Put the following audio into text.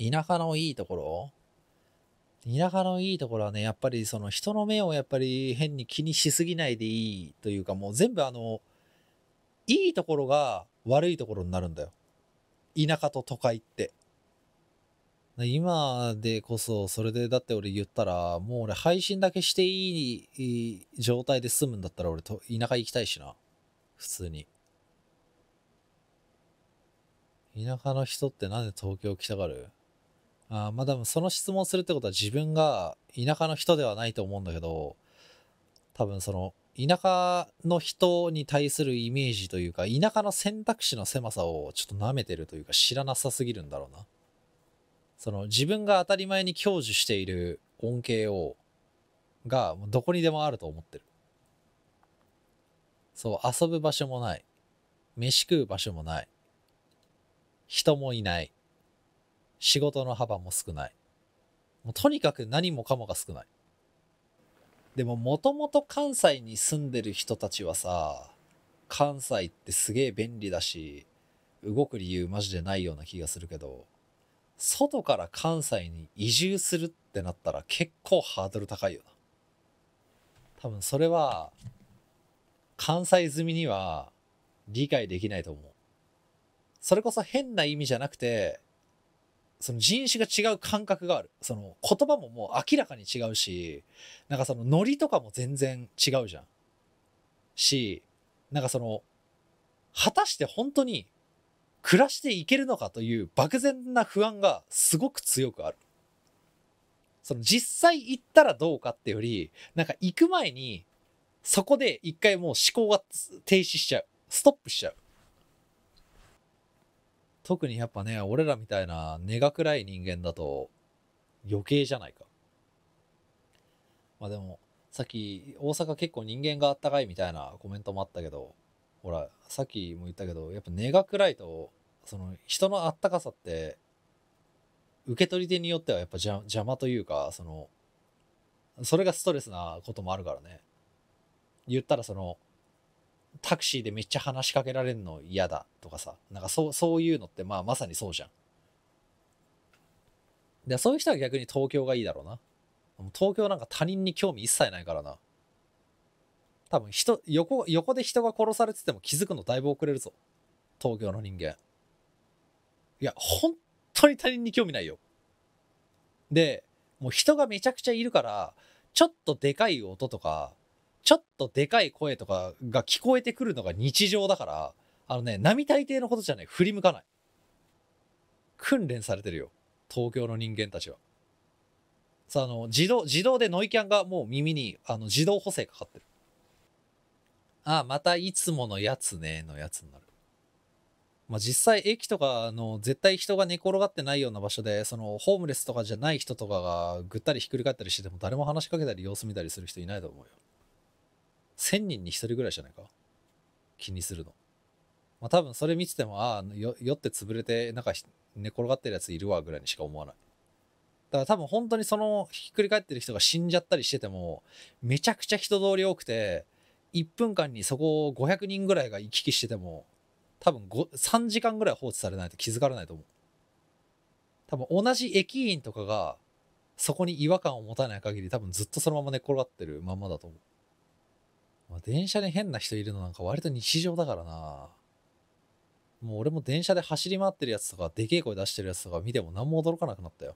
田舎のいいところ田舎のいいところはね、やっぱりその人の目をやっぱり変に気にしすぎないでいいというか、もう全部あの、いいところが悪いところになるんだよ。田舎と都会って。今でこそ、それでだって俺言ったら、もう俺配信だけしていい状態で済むんだったら俺と田舎行きたいしな。普通に。田舎の人ってなんで東京来たがるあまあ多分その質問するってことは自分が田舎の人ではないと思うんだけど多分その田舎の人に対するイメージというか田舎の選択肢の狭さをちょっと舐めてるというか知らなさすぎるんだろうなその自分が当たり前に享受している恩恵をがどこにでもあると思ってるそう遊ぶ場所もない飯食う場所もない人もいない仕事の幅も少ない。もうとにかく何もかもが少ない。でももともと関西に住んでる人たちはさ、関西ってすげえ便利だし、動く理由マジでないような気がするけど、外から関西に移住するってなったら結構ハードル高いよな。多分それは、関西済みには理解できないと思う。それこそ変な意味じゃなくて、その人種が違う感覚がある。その言葉ももう明らかに違うし、なんかそのノリとかも全然違うじゃん。し、なんかその、果たして本当に暮らしていけるのかという漠然な不安がすごく強くある。その実際行ったらどうかってより、なんか行く前にそこで一回もう思考が停止しちゃう。ストップしちゃう。特にやっぱね、俺らみたいな根が暗い人間だと余計じゃないか。まあでも、さっき大阪結構人間があったかいみたいなコメントもあったけど、ほら、さっきも言ったけど、やっぱ根が暗いと、その人のあったかさって、受け取り手によってはやっぱ邪邪魔というか、その、それがストレスなこともあるからね。言ったらその、タクシーでめっちゃ話しかけられるの嫌だとかさ、なんかそうそういうのってまあまさにそうじゃん。で、そういう人は逆に東京がいいだろうな。東京なんか他人に興味一切ないからな。多分人、横、横で人が殺されてても気づくのだいぶ遅れるぞ。東京の人間。いや、本当に他人に興味ないよ。で、もう人がめちゃくちゃいるから、ちょっとでかい音とか、ちょっとでかい声とかが聞こえてくるのが日常だから、あのね、並大抵のことじゃない。振り向かない。訓練されてるよ。東京の人間たちは。さあ、の、自動、自動でノイキャンがもう耳に、あの、自動補正かかってる。ああ、またいつものやつね、のやつになる。まあ、実際駅とか、あの、絶対人が寝転がってないような場所で、その、ホームレスとかじゃない人とかがぐったりひっくり返ったりしてても誰も話しかけたり様子見たりする人いないと思うよ。1000人に1人ぐらいじゃないか気にするの。まあ、多分それ見てても、ああ、酔って潰れて、なんか寝転がってるやついるわぐらいにしか思わない。だから多分本当にそのひっくり返ってる人が死んじゃったりしてても、めちゃくちゃ人通り多くて、1分間にそこを500人ぐらいが行き来してても、多分3時間ぐらい放置されないと気づかれないと思う。多分同じ駅員とかが、そこに違和感を持たない限り多分ずっとそのまま寝転がってるまんまだと思う。まあ、電車に変な人いるのなんか割と日常だからな。もう俺も電車で走り回ってるやつとか、でけえ声出してるやつとか見ても何も驚かなくなったよ。